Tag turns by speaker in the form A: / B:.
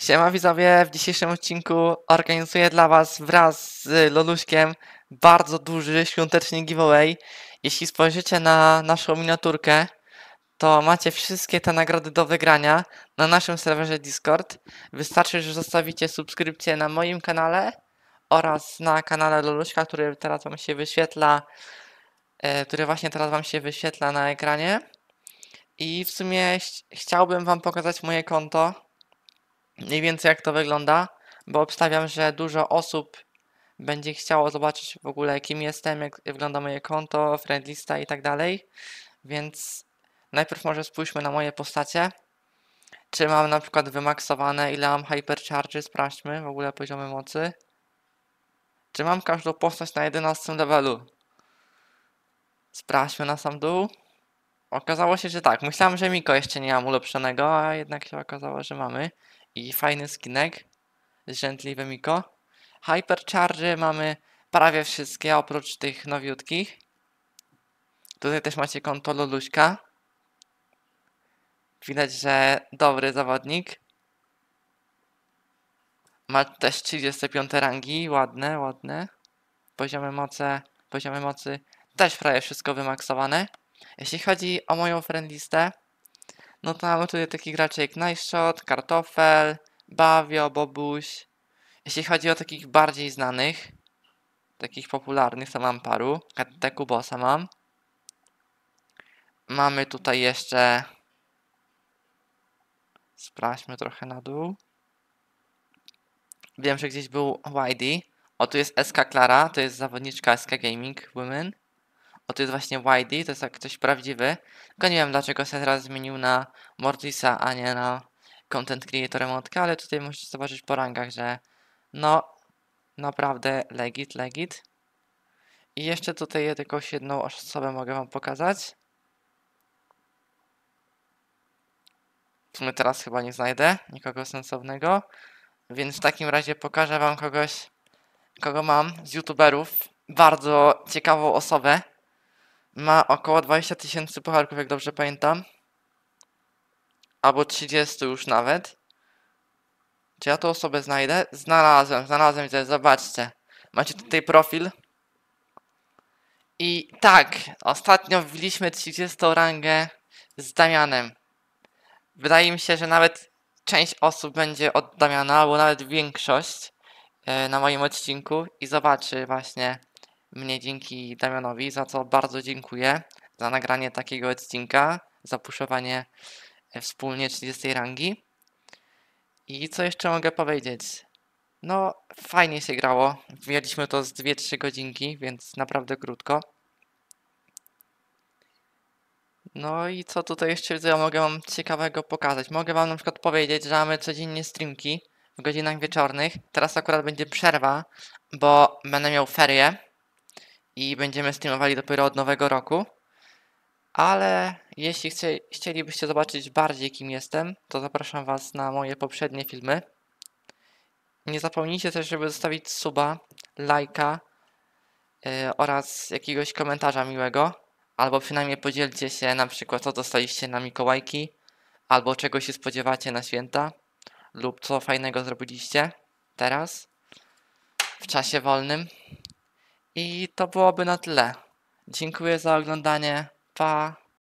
A: Siema widzowie, w dzisiejszym odcinku organizuję dla was wraz z Loluśkiem bardzo duży świąteczny giveaway. Jeśli spojrzycie na naszą miniaturkę, to macie wszystkie te nagrody do wygrania na naszym serwerze Discord. Wystarczy, że zostawicie subskrypcję na moim kanale oraz na kanale Loluśka, który teraz wam się wyświetla, e, który właśnie teraz wam się wyświetla na ekranie. I w sumie ch chciałbym wam pokazać moje konto mniej więcej jak to wygląda, bo obstawiam, że dużo osób będzie chciało zobaczyć w ogóle kim jestem, jak wygląda moje konto, friendlista i tak dalej. Więc najpierw może spójrzmy na moje postacie. Czy mam na przykład wymaksowane, ile mam hypercharge, sprawdźmy w ogóle poziomy mocy. Czy mam każdą postać na 11 levelu? Sprawdźmy na sam dół. Okazało się, że tak. Myślałem, że Miko jeszcze nie mam ulepszonego, a jednak się okazało, że mamy. I fajny skinek. Rzędliwy Miko. Hypercharge mamy prawie wszystkie, oprócz tych nowiutkich. Tutaj też macie konto Luluśka. Widać, że dobry zawodnik. Ma też 35 rangi, ładne, ładne. Poziomy mocy, poziomy mocy też prawie wszystko wymaksowane. Jeśli chodzi o moją friendlistę, no to mam tutaj takich graczy jak Najszot, Kartofel, Bawio, Bobuś. Jeśli chodzi o takich bardziej znanych, takich popularnych, to mam paru. Kateku Bossa mam. Mamy tutaj jeszcze... Sprawdźmy trochę na dół. Wiem, że gdzieś był YD. O, tu jest SK Klara, to jest zawodniczka SK Gaming Women. Bo to jest właśnie Whitey, to jest tak ktoś prawdziwy. Tylko nie wiem dlaczego się teraz zmienił na Mortisa, a nie na Content Creator Emotka, ale tutaj możecie zobaczyć po rangach, że no naprawdę legit, legit. I jeszcze tutaj jakąś jedną osobę mogę wam pokazać. W sumie teraz chyba nie znajdę nikogo sensownego. Więc w takim razie pokażę wam kogoś, kogo mam z youtuberów. Bardzo ciekawą osobę ma około 20 tysięcy pucharków, jak dobrze pamiętam. Albo 30 już nawet. Czy ja tą osobę znajdę? Znalazłem, znalazłem, widzę, zobaczcie. Macie tutaj profil. I tak, ostatnio wbiliśmy 30 rangę z Damianem. Wydaje mi się, że nawet część osób będzie od Damiana, albo nawet większość e, na moim odcinku i zobaczy właśnie mnie dzięki Damianowi, za co bardzo dziękuję za nagranie takiego odcinka, za puszowanie e, wspólnie 30 rangi. I co jeszcze mogę powiedzieć? No, fajnie się grało. Mieliśmy to z 2-3 godzinki, więc naprawdę krótko. No i co tutaj jeszcze ja mogę wam ciekawego pokazać? Mogę wam na przykład powiedzieć, że mamy codziennie streamki w godzinach wieczornych. Teraz akurat będzie przerwa, bo będę miał ferie i będziemy streamowali dopiero od nowego roku. Ale jeśli chcie, chcielibyście zobaczyć bardziej kim jestem, to zapraszam Was na moje poprzednie filmy. Nie zapomnijcie też, żeby zostawić suba, lajka yy, oraz jakiegoś komentarza miłego. Albo przynajmniej podzielcie się na przykład co dostaliście na Mikołajki, albo czego się spodziewacie na święta, lub co fajnego zrobiliście teraz w czasie wolnym. I to byłoby na tyle. Dziękuję za oglądanie. Pa!